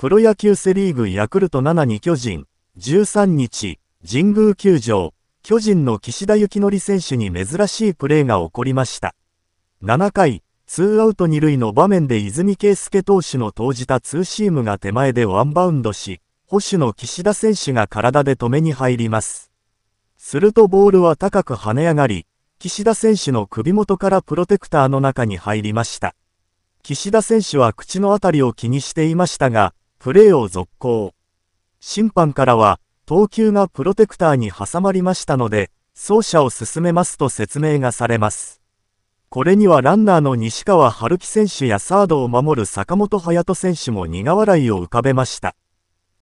プロ野球セリーグヤクルト7に巨人、13日、神宮球場、巨人の岸田幸則選手に珍しいプレーが起こりました。7回、ツーアウト2塁の場面で泉圭介投手の投じたツーシームが手前でワンバウンドし、保守の岸田選手が体で止めに入ります。するとボールは高く跳ね上がり、岸田選手の首元からプロテクターの中に入りました。岸田選手は口のあたりを気にしていましたが、プレーを続行。審判からは、投球がプロテクターに挟まりましたので、走者を進めますと説明がされます。これにはランナーの西川春樹選手やサードを守る坂本勇人選手も苦笑いを浮かべました。